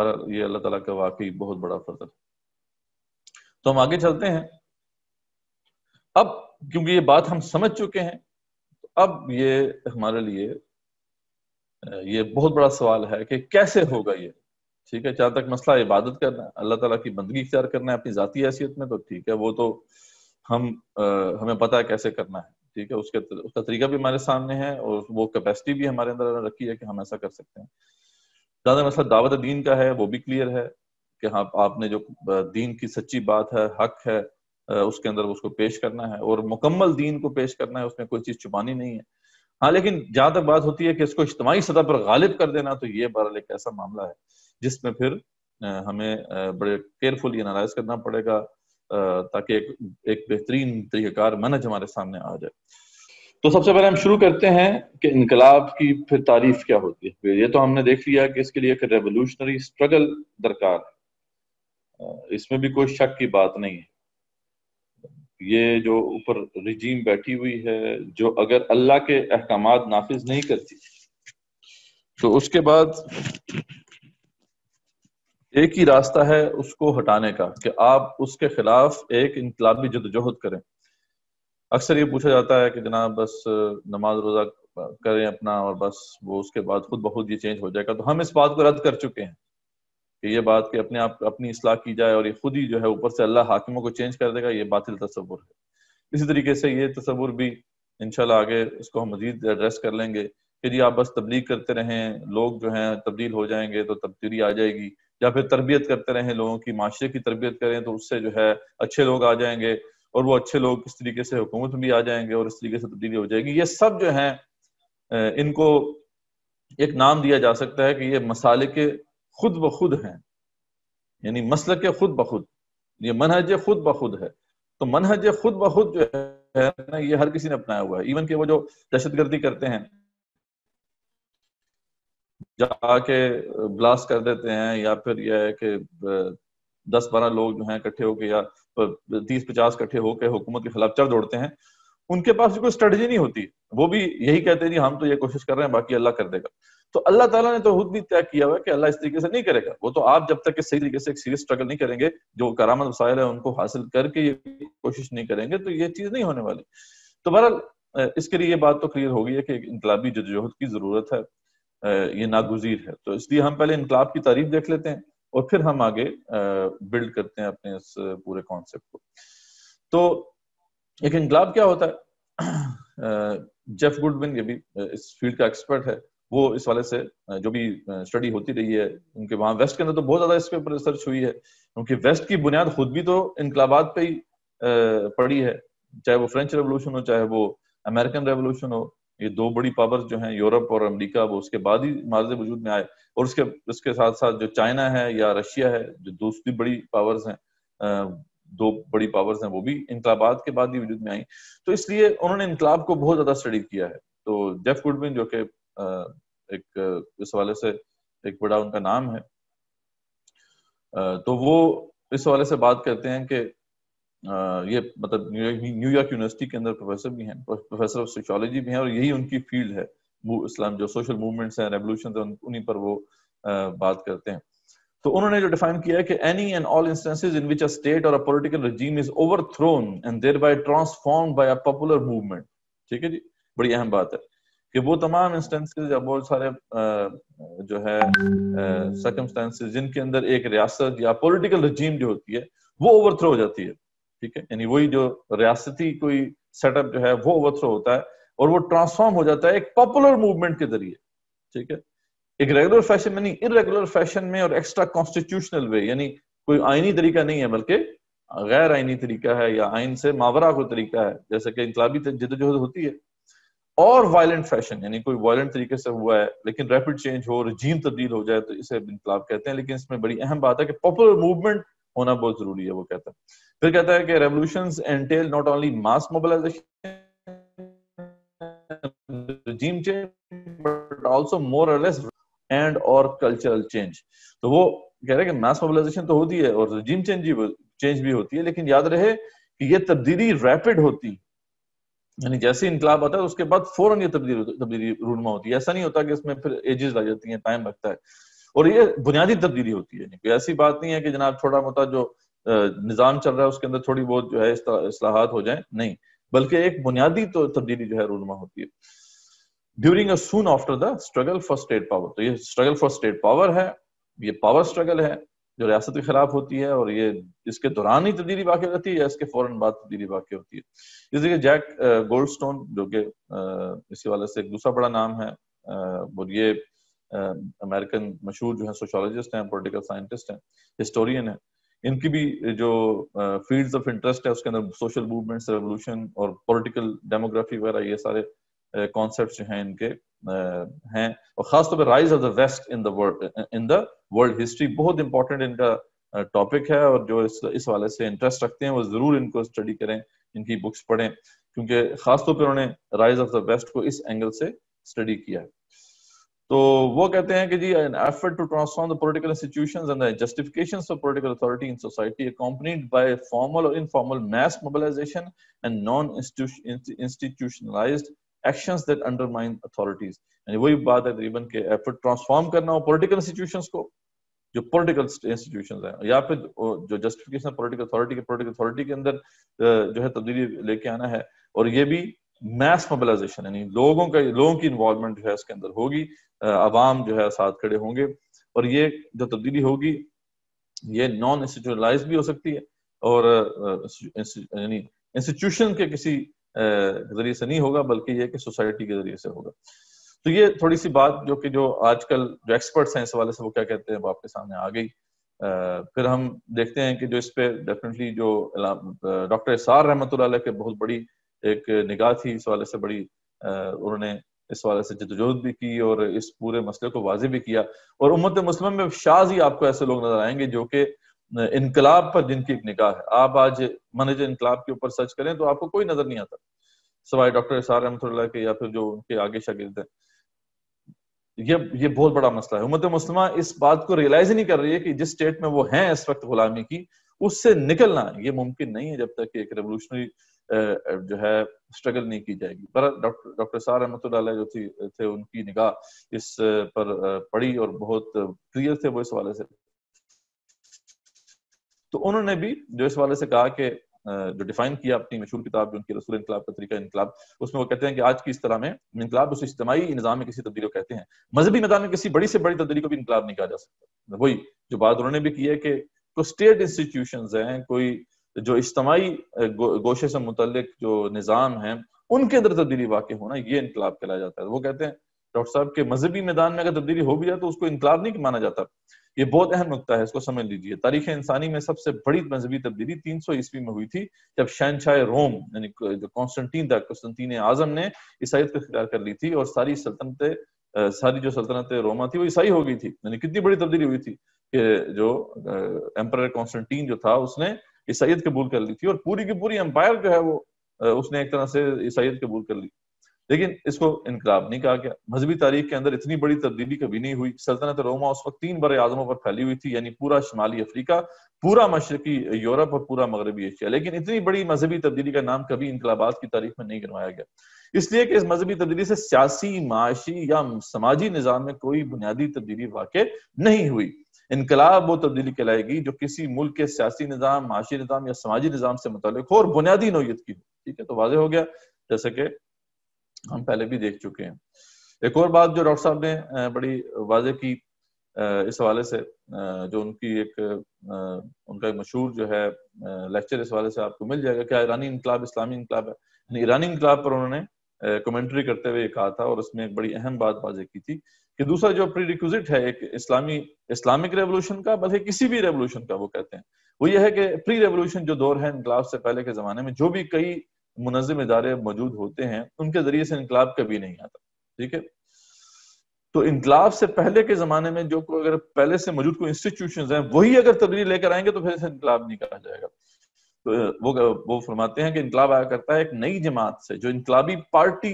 पर ये अल्लाह तला का वाकई बहुत बड़ा फजल तो हम आगे चलते हैं अब क्योंकि ये बात हम समझ चुके हैं तो अब ये हमारे लिए ये बहुत बड़ा सवाल है कि कैसे होगा ये ठीक है जहाँ तक मसला इबादत करना है अल्लाह तला की बंदगी इख्तियार करना है अपनी ज़ाती हैसियत में तो ठीक है वो तो हम आ, हमें पता है कैसे करना है ठीक है उसके उसका तरीका भी हमारे सामने है और वो कैपेसिटी भी हमारे अंदर रखी है कि हम ऐसा कर सकते हैं ज्यादा मसला दावत दीन का है वो भी क्लियर है कि हाँ आपने जो दीन की सच्ची बात है हक है उसके अंदर उसको पेश करना है और मुकम्मल दीन को पेश करना है उसमें कोई चीज छुपानी नहीं है हाँ लेकिन जहां तक बात होती है कि इसको इज्तमाही सतह पर गालिब कर देना तो ये बहरहाल एक ऐसा मामला है जिसमें फिर हमें बड़े केयरफुल एनालाइज करना पड़ेगा ताकि एक एक बेहतरीन तरीक़ार मनज हमारे सामने आ जाए तो सबसे पहले हम शुरू करते हैं कि इनकलाब की फिर तारीफ क्या होती है ये तो हमने देख लिया कि इसके लिए एक रेवोल्यूशनरी स्ट्रगल दरकार है इसमें भी कोई शक की बात नहीं है ये जो ऊपर रिजीम बैठी हुई है जो अगर अल्लाह के अहकाम नाफिज नहीं करती तो उसके बाद एक ही रास्ता है उसको हटाने का कि आप उसके खिलाफ एक इनकलाबी जदोजहद करें अक्सर ये पूछा जाता है कि जनाब बस नमाज रोजा करें अपना और बस वो उसके बाद खुद बहुत ये चेंज हो जाएगा तो हम इस बात को रद्द कर चुके हैं कि ये बात कि अपने आप अपनी असलाह की जाए और ये खुद ही जो है ऊपर से अल्लाह हाकिमों को चेंज कर देगा ये बातिल तस्वुर है इसी तरीके से ये तस्वुर भी इनशाला आगे इसको हम मजीद एड्रेस कर लेंगे कि जी आप बस तब्दील करते रहें लोग जो हैं तब्दील हो जाएंगे तो तब्दीली आ जाएगी या फिर तरबियत करते रहें लोगों की माशरे की तरबियत करें तो उससे जो है अच्छे लोग आ जाएंगे और वो अच्छे लोग किस तरीके से हुकूमत में भी आ जाएंगे और इस तरीके से तब्दीली हो जाएगी ये सब जो है इनको एक नाम दिया जा सकता है कि ये मसाले के खुद ब खुद हैं यानी मसल के खुद ब खुद ये मनहज खुद ब खुद है तो मनहज खुद ब खुद जो है ना ये हर किसी ने अपनाया हुआ है इवन कि वो जो दहशत गर्दी करते हैं जाके ब्लास्ट कर देते हैं या फिर यह है कि दस बारह लोग जो है इकट्ठे होके या तीस पचास इकट्ठे होके हुकूमत के खिलाफ चढ़ दौड़ते हैं उनके पास कोई स्ट्रेटजी नहीं होती वो भी यही कहते हैं जी हम तो ये कोशिश कर रहे हैं बाकी अल्लाह कर देगा तो अल्लाह ताला ने तो खुद भी तय किया हुआ है कि अल्लाह इस तरीके से नहीं करेगा वो तो आप जब तक इस सही तरीके से एक सीरियस स्ट्रगल नहीं करेंगे जो करामत वसायल है उनको हासिल करके ये कोशिश नहीं करेंगे तो ये चीज नहीं होने वाली तो बहरहाल इसके लिए ये बात तो क्लियर हो गई है कि इनकलाबी जदजहद की जरूरत है ये नागुजीर है तो इसलिए हम पहले इनकलाब की तारीफ देख लेते हैं और फिर हम आगे बिल्ड करते हैं अपने इस पूरे कॉन्सेप्ट को तो एक इनकलाब क्या होता है जेफ गुडविन ये भी इस फील्ड का एक्सपर्ट है वो इस वाले से जो भी स्टडी होती रही है उनके वहां वेस्ट के अंदर तो बहुत ज्यादा इस पर रिसर्च हुई है क्योंकि वेस्ट की बुनियाद खुद भी तो इनकलाबाद पे ही पड़ी है चाहे वो फ्रेंच रेवोल्यूशन हो चाहे वो अमेरिकन रेवोल्यूशन हो ये दो बड़ी पावर्स जो हैं यूरोप और अमेरिका वो उसके बाद ही मार्ज वजूद में आए और उसके उसके साथ साथ जो चाइना है या रशिया है जो दूसरी बड़ी पावर्स हैं दो बड़ी पावर्स हैं वो भी इनकलाबाद के बाद ही वजूद में आई तो इसलिए उन्होंने इनकलाब को बहुत ज्यादा स्टडी किया है तो जेफ गुडविन जो कि एक इस हवाले से एक बड़ा उनका नाम है तो वो इस हवाले से बात करते हैं कि ये मतलब न्यूयॉर्क यूनिवर्सिटी के अंदर प्रोफेसर भी हैं प्रोफेसर ऑफ सोशोलॉजी भी हैं और यही उनकी फील्ड है इस्लाम जो सोशल मूवमेंट्स हैं रेवोल्यूशन हैं उन्हीं पर वो बात करते हैं तो उन्होंने जो डिफाइन किया है कि any and all instances in which a state or a political regime is overthrown and thereby transform by a popular movement ठीक है जी बड़ी अहम बात है कि वो तमाम इंस्टेंसेज या बहुत सारे जो है सर्कमस्टेंसेज जिनके अंदर एक रियासत या पॉलिटिकल रजीम जो होती है वो ओवरथ्रो हो जाती है ठीक है यानी वही जो रियासती कोई सेटअप जो है वो ओवरथ्रो होता है और वो ट्रांसफॉर्म हो जाता है एक पॉपुलर मूवमेंट के जरिए ठीक है एक रेगुलर फैशन में नहीं इरेगुलर फैशन में और एक्स्ट्रा कॉन्स्टिट्यूशनल वे यानी कोई आइनी तरीका नहीं है बल्कि गैर आइनी तरीका है या आइन से मावरा कोई तरीका है जैसे कि इंकलाबी जदोजहद होती है और वायलेंट फैशन यानी कोई वायलेंट तरीके से हुआ है लेकिन रैपिड चेंज हो रजीम तब्दील हो जाए तो इसे इनकलाब कहते हैं लेकिन इसमें बड़ी अहम बात है कि पॉपुलर मूवमेंट होना बहुत जरूरी है वो कहता है फिर कहता है कि revolution entail not only mass mobilisation regime change but also more or less and तो वो कह रहे हैं कि मास मोबिलाइजेशन तो होती है और रजीम चेंज भी चेंज भी होती है लेकिन याद रहे कि ये तब्दीली रैपिड होती यानी जैसे इनकलाब आता है उसके बाद फौरन ये तब्दीली तब्दीली रूनमा होती है ऐसा नहीं होता कि इसमें फिर एजेस लग जाती हैं टाइम लगता है और ये बुनियादी तब्दीली होती है कोई ऐसी बात नहीं है कि जनाब छोटा मोटा जो निज़ाम चल रहा है उसके अंदर थोड़ी बहुत जो है असलाहत हो जाए नहीं बल्कि एक बुनियादी तो तब्दीली जो है रूनमा होती है during soon after the struggle for state power तो ये स्ट्रगल फॉर स्टेट पावर है ये पावर स्ट्रगल है जो रियासत के खिलाफ होती है और ये इसके दौरान ही तब्दीली वाक़ रहती है या इसके फौरन बाद तब्दीली वाक़ होती है इसलिए जैक गोल्ड स्टोन जो कि इसी वाले से एक दूसरा बड़ा नाम है और ये अमेरिकन मशहूर जो है सोशोलॉजिस्ट हैं पोलिटिकल साइंटिस्ट हैं हिस्टोरियन हैं इनकी भी जो फील्ड्स ऑफ इंटरेस्ट है उसके अंदर सोशल मूवमेंट्स रेवोल्यूशन और पॉलिटिकल डेमोग्राफी वगैरह ये सारे कॉन्सेप्ट जो हैं इनके हैं और खासतौर पर rise of the west in the world in the world history बहुत इंपॉर्टेंट इनका टॉपिक है और जो इस इस वाले से इंटरेस्ट रखते हैं वो जरूर इनको स्टडी करें इनकी बुक्स पढ़ें क्योंकि खासतौर पर उन्होंने राइज ऑफ द वेस्ट को इस एंगल से स्टडी किया है तो वो कहते हैं कि जी an effort to transform the political institutions and the justifications of political authority in society accompanied by formal और informal mass mobilisation and non institutionalised actions that undermine authorities यानी वही बात है तकरीबन के एफर्ट ट्रांसफॉर्म करना हो पोलिटिकल इंस्टीट्यूशन को जो पोलिटिकल इंस्टीट्यूशन है या फिर जो जस्टिफिकेशन पोलिटिकल अथॉरिटी के पोलिटिकल अथॉरिटी के अंदर जो है तब्दीली लेके आना है और ये भी मैस मोबिलाइजेशन यानी लोगों का लोगों की इन्वॉल्वमेंट जो है इसके अंदर होगी आवाम जो है साथ खड़े होंगे और ये जो तब्दीली होगी ये नॉन इंस्टीट्यूशनलाइज भी हो सकती है और यानी इंस्टीट्यूशन के किसी जरिए से नहीं होगा बल्कि ये कि सोसाइटी के जरिए से होगा तो ये थोड़ी सी बात जो कि जो आजकल जो एक्सपर्ट्स हैं इस वाले से वो क्या कहते हैं वो आपके सामने आ गई फिर हम देखते हैं कि जो इस पे डेफिनेटली जो डॉक्टर इसार रहमत के बहुत बड़ी एक निगाह थी इस वाले से बड़ी उन्होंने इस वाले से जदोजहद भी की और इस पूरे मसले को वाजे भी किया और उम्मत मुस्लिम में शाज ही आपको ऐसे लोग नजर आएंगे जो कि इनकलाब पर जिनकी एक निगाह है आप आज मनज इनकलाब के ऊपर सर्च करें तो आपको कोई नजर नहीं आता सवाई डॉक्टर इसार रहमतुल्ला के या फिर जो उनके आगे शागिद हैं ये ये बहुत बड़ा मसला है उम्मत मुस्लिम इस बात को रियलाइज नहीं कर रही है कि जिस स्टेट में वो हैं इस वक्त गुलामी की उससे निकलना ये मुमकिन नहीं है जब तक एक रेवोल्यूशनरी जो है स्ट्रगल नहीं की जाएगी पर डॉक्टर डॉक्टर सार अहमद जो थी थे उनकी निगाह इस पर पड़ी और बहुत क्लियर थे वो इस वाले से तो उन्होंने भी जो इस वाले से कहा कि जो डिफाइन किया अपनी मशहूर किताब जो उनकी रसूल इनकलाब का तरीका इनकलाब उसमें वो कहते हैं कि आज की इस तरह में इनकलाब उस इज्तमी निज़ाम में किसी तब्दीली को कहते हैं मजहबी मैदान में किसी बड़ी से बड़ी तब्दीली को भी इनकलाब नहीं कहा जा सकता वही जो बात उन्होंने भी की है कि कोई स्टेट इंस्टीट्यूशन हैं कोई तो जो इज्तमाही गोशे से मुतलक जो निज़ाम है उनके अंदर तब्दीली वाक़ होना ये इनकलाब कहलाया जाता है वो कहते हैं डॉक्टर साहब के मजहबी मैदान में अगर तब्दीली हो भी जाए तो उसको इनकलाब नहीं माना जाता ये बहुत अहम नुकता है इसको समझ लीजिए तारीख इंसानी में सबसे बड़ी मजहबी तब्दीली तीन सौ ईस्वी में हुई थी जब शहनशाह रोम यानी जो कॉन्स्टेंटीन था कॉन्स्टेंटीन आजम ने ईसाइत का इख्तियार कर ली थी और सारी सल्तनतें सारी जो सल्तनत रोमा थी वो ईसाई हो गई थी यानी कितनी बड़ी तब्दीली हुई थी कि जो एम्पर कॉन्स्टेंटीन जो था उसने ईसाइत कबूल कर ली थी और पूरी की पूरी एम्पायर जो है वो उसने एक तरह से ईसाइत कबूल कर ली लेकिन इसको इनकलाब नहीं कहा गया मजहबी तारीख के अंदर इतनी बड़ी तब्दीली कभी नहीं हुई सल्तनत रोमा उस वक्त तीन बड़े आजमों पर फैली हुई थी यानी पूरा शुमाली अफ्रीका पूरा मशरकी यूरोप और पूरा मगरबी एशिया लेकिन इतनी बड़ी मजहबी तब्दीली का नाम कभी इनकलाबाद की तारीख में नहीं गिनवाया गया इसलिए कि इस मजहबी तब्दीली से सियासी माशी या समाजी निज़ाम में कोई बुनियादी तब्दीली वाक़ नहीं हुई इनकलाब वो तब्दीली कहलाएगी जो किसी मुल्क के सियासी निज़ाम माशी निज़ाम या समाजी निज़ाम से मुतल हो और बुनियादी नोयत की हो ठीक है तो वाजह हो गया जैसे कि हम पहले भी देख चुके हैं एक और बात जो डॉक्टर साहब ने बड़ी वाजह की इस हवाले से जो उनकी एक उनका एक मशहूर जो है लेक्चर इस हवाले से आपको मिल जाएगा क्या ईरानी इनकलाब इस्लामी इनकलाब है ईरानी इनकलाब पर उन्होंने कमेंट्री करते हुए कहा था और उसमें एक बड़ी अहम बात वाजे की थी कि दूसरा जो प्री रिक्विजिट है एक इस्लामी इस्लामिक रेवोल्यूशन का बल्कि किसी भी रेवोल्यूशन का वो कहते हैं वो ये है कि प्री रेवोल्यूशन जो दौर है इनकलाब से पहले के जमाने में जो भी कई मुनजिम इदारे मौजूद होते हैं उनके जरिए से इनकलाब कभी नहीं आता ठीक है तो इनकलाब से पहले के जमाने में जो अगर पहले से मौजूद कोई इंस्टीट्यूशन है वही अगर तब्दील लेकर आएंगे तो फिर इनकलाब नहीं कहा जाएगा तो, वो वो फरमाते हैं कि इनकलाब आया करता है एक नई जमात से जो इनकलाबी पार्टी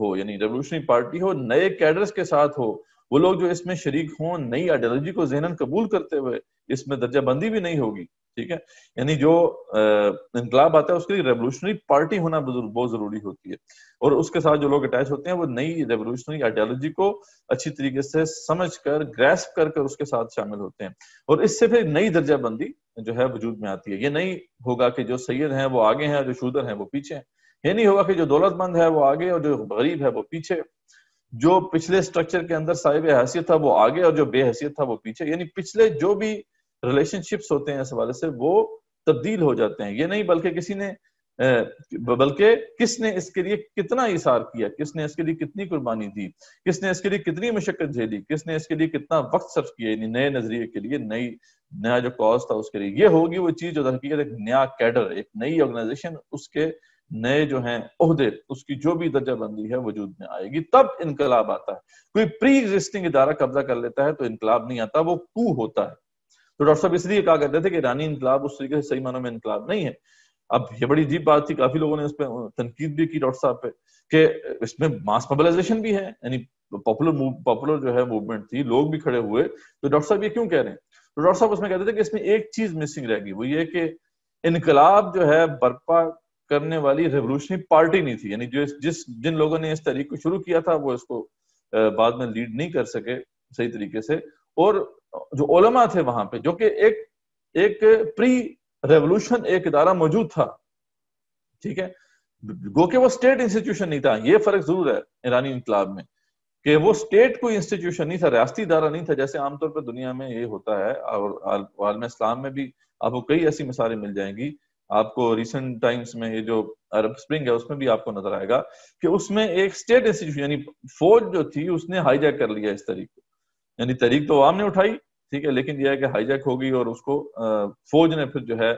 हो यानी रेवोल्यूशनरी पार्टी हो नए कैडर्स के साथ हो वो लोग जो इसमें शरीक हों नई आइडियोलॉजी को जहन कबूल करते हुए इसमें दर्जाबंदी भी नहीं होगी ठीक है यानी जो इनकलाब आता है उसके लिए रेवोल्यूशनरी पार्टी होना बहुत जरूरी होती है और उसके साथ जो लोग अटैच होते हैं वो नई रेवोल्यूशनरी आइडियोलॉजी को अच्छी तरीके से समझ कर ग्रेस्प कर कर उसके साथ शामिल होते हैं और इससे फिर नई दर्जाबंदी जो है वजूद में आती है ये नहीं होगा कि जो सैयद हैं वो आगे हैं जो शूदर हैं वो पीछे हैं ये नहीं होगा कि जो दौलतमंद है वो आगे और जो गरीब है वो पीछे जो पिछले स्ट्रक्चर के अंदर साहिब हैसियत था वो आगे और जो बेहसियत था वो पीछे यानी पिछले जो भी रिलेशनशिप्स होते हैं इस हवाले से वो तब्दील हो जाते हैं ये नहीं बल्कि किसी ने बल्कि किसने इसके लिए कितना इशार किया किसने इसके लिए कितनी कुर्बानी दी किसने इसके लिए कितनी मुशक्कत झेली किसने इसके लिए कितना वक्त सर्फ किया यानी नए नजरिए के लिए नई नया जो कॉज था उसके लिए ये होगी वो चीज जो हकीकत एक नया कैडर एक नई ऑर्गेनाइजेशन उसके नए जो हैं उहदे उसकी जो भी दर्जा बंदी है वजूद में आएगी तब इनकलाब आता है कोई प्री एग्जिस्टिंग इदारा कब्जा कर लेता है तो इनकलाब नहीं आता वो कू होता है तो डॉक्टर साहब इसलिए कहा करते थे कि ईरानी इंकलाब उस तरीके से सही मानों में इंकलाब नहीं है अब ये बड़ी अजीब बात थी काफी लोगों ने उस पर तनकीद भी की डॉक्टर साहब पे कि इसमें मास मोबलाइजेशन भी है यानी पॉपुलर पॉपुलर जो है मूवमेंट थी लोग भी खड़े हुए तो डॉक्टर साहब ये क्यों कह रहे हैं तो डॉक्टर साहब उसमें कहते थे कि इसमें एक चीज मिसिंग रहेगी वो ये कि इनकलाब जो है बर्पा करने वाली रेवोल्यूशनरी पार्टी नहीं थी यानी जो जिस जिन लोगों ने इस तरीक को शुरू किया था वो इसको बाद में लीड नहीं कर सके सही तरीके से और जो ओलमा थे वहां पे जो कि एक एक प्री रेवोल्यूशन एक इदारा मौजूद था ठीक है गो के वो स्टेट इंस्टीट्यूशन नहीं था ये फर्क जरूर है ईरानी इनकलाब में कि वो स्टेट कोई इंस्टीट्यूशन नहीं था रियाती इदारा नहीं था जैसे आमतौर पर दुनिया में ये होता है और आलम इस्लाम में भी आपको कई ऐसी मिसालें मिल जाएंगी आपको रिसेंट टाइम्स में ये जो अरब स्प्रिंग है उसमें भी आपको नजर आएगा कि उसमें एक स्टेट इंस्टीट्यूशन यानी फौज जो थी उसने हाईजैक कर लिया इस तरीक को यानी तरीक तो आवाम ने उठाई ठीक है लेकिन यह है कि हाईजैक होगी और उसको फौज ने फिर जो है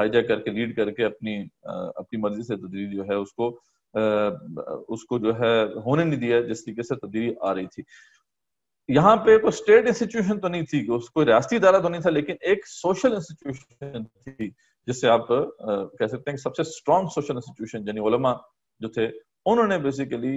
हाईजैक करके लीड करके अपनी अपनी मर्जी से तब्दीली जो है उसको उसको जो है होने नहीं दिया जिस तरीके से तब्दीली आ रही थी यहाँ पे कोई स्टेट इंस्टीट्यूशन तो नहीं थी उसको रियासती इदारा तो नहीं था लेकिन एक सोशल इंस्टीट्यूशन थी जिससे आप कह सकते हैं सबसे स्ट्रॉन्ग सोशल इंस्टीट्यूशन यानी ओलमा जो थे उन्होंने बेसिकली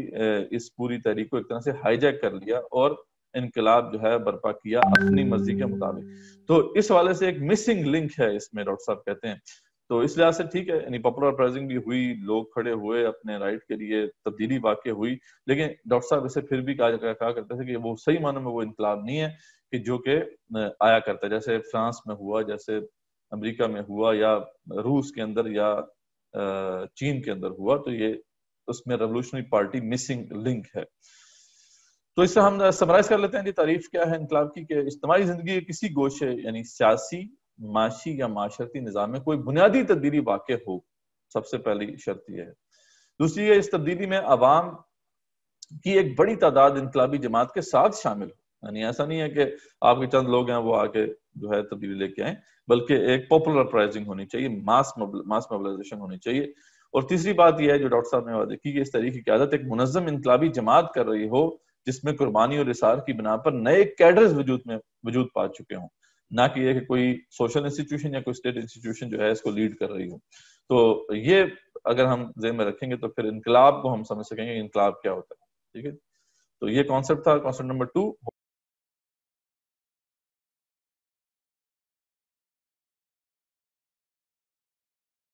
इस पूरी तहरीक को एक तरह से हाईजैक कर लिया और इनकलाब जो है बर्पा किया अपनी मर्जी के मुताबिक तो इस वाले से एक मिसिंग लिंक है इसमें डॉक्टर साहब कहते हैं तो इस लिहाज से ठीक है यानी पॉपुलर प्राइजिंग भी हुई लोग खड़े हुए अपने राइट के लिए तब्दीली वाकई हुई लेकिन डॉक्टर साहब इसे फिर भी कहा करते थे कि वो सही मानों में वो इनकलाब नहीं है कि जो के आया करता है जैसे फ्रांस में हुआ जैसे अमेरिका में हुआ या रूस के अंदर या चीन के अंदर हुआ तो ये उसमें रेवोल्यूशनरी पार्टी मिसिंग लिंक है तो इससे हम समराइज uh, कर लेते हैं कि तारीफ क्या है इनकलाब की कि इज्तमी जिंदगी किसी गोशे यानी सियासी माशी या माशरती निज़ाम में कोई बुनियादी तब्दीली वाक़ हो सबसे पहली शर्त यह है दूसरी यह इस तब्दीली में आवाम की एक बड़ी तादाद इनकलाबी जमात के साथ शामिल हो यानी ऐसा नहीं है कि आपके चंद लोग हैं वो आके जो है तब्दीली लेके आए बल्कि एक पॉपुलर प्राइजिंग होनी चाहिए मास मास मोबलाइजेशन होनी चाहिए और तीसरी बात यह है जो डॉक्टर साहब ने बात की कि इस तरीके की आदत एक मुनजम इनकलाबी जमात कर रही हो जिसमें कुर्बानी और इसार की बिना पर नए कैडर्स वजूद में वजूद पा चुके हों ना कि यह कि कोई सोशल इंस्टीट्यूशन या कोई स्टेट इंस्टीट्यूशन जो है इसको लीड कर रही हो तो ये अगर हम जेन में रखेंगे तो फिर इनकलाब को हम समझ सकेंगे इनकलाब क्या होता है ठीक है तो ये कॉन्सेप्ट था कॉन्सेप्ट नंबर टू